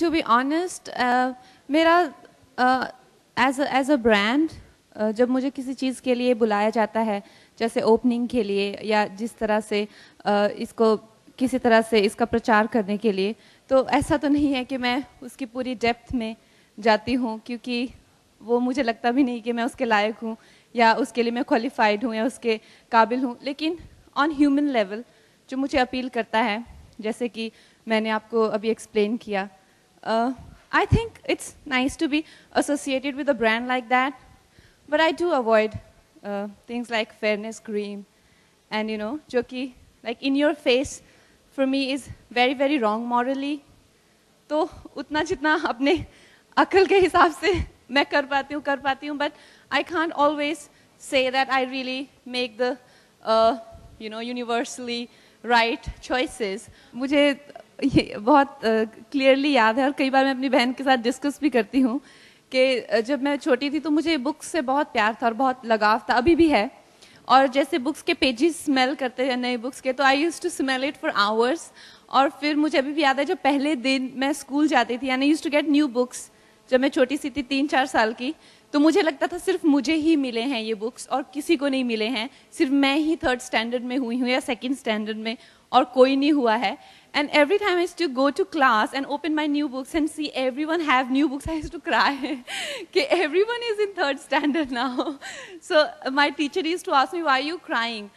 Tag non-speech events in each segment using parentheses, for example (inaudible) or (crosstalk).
to be honest, uh, मेरा as as a brand जब मुझे किसी चीज़ के लिए बुलाया जाता है जैसे ओपनिंग के लिए या जिस तरह से uh, इसको किसी तरह से इसका प्रचार करने के लिए तो ऐसा तो नहीं है कि मैं उसकी पूरी डेप्थ में जाती हूँ क्योंकि वो मुझे लगता भी नहीं कि मैं उसके लायक हूँ या उसके लिए मैं क्वालिफाइड हूँ या उसके काबिल हूँ लेकिन ऑन ह्यूमन लेवल जो मुझे अपील करता है जैसे कि मैंने आपको अभी एक्सप्लेन किया Uh, I think it's nice to be associated with a brand like that, but I do avoid uh, things like fairness cream and, you know, jokey, like in your face for me is very, very wrong morally. So, उतना जितना अपने अकल के हिसाब से मैं कर पाती हूँ कर पाती हूँ I can't always say that I really make the, uh, you know, universally right choices. मुझे ये बहुत क्लियरली याद है और कई बार मैं अपनी बहन के साथ डिस्कस भी करती हूँ कि जब मैं छोटी थी तो मुझे बुक्स से बहुत प्यार था और बहुत लगाव था अभी भी है और जैसे बुक्स के पेजेस स्मेल करते हैं नए बुक्स के तो I use to smell it for hours और फिर मुझे अभी भी याद है जब पहले दिन मैं स्कूल जाती थी यानी use to get new books जब मैं छोटी सी थी तीन चार साल की तो मुझे लगता था सिर्फ मुझे ही मिले हैं ये बुक्स और किसी को नहीं मिले हैं सिर्फ मैं ही थर्ड स्टैंडर्ड में हुई हूँ या सेकेंड स्टैंडर्ड में और कोई नहीं हुआ है and every time is to go to class and open my new books and see every one have new books I to cry कि every one is in third standard ना so my teacher is to ask me why you crying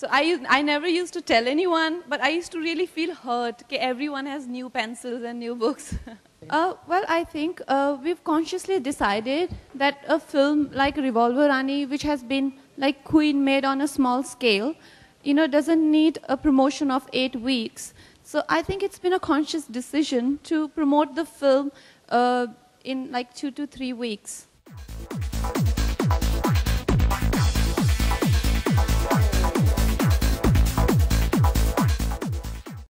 So I, I never used to tell anyone, but I used to really feel hurt that everyone has new pencils and new books. (laughs) uh, well, I think uh, we've consciously decided that a film like Revolver Rani, which has been like Queen made on a small scale, you know, doesn't need a promotion of eight weeks. So I think it's been a conscious decision to promote the film uh, in like two to three weeks.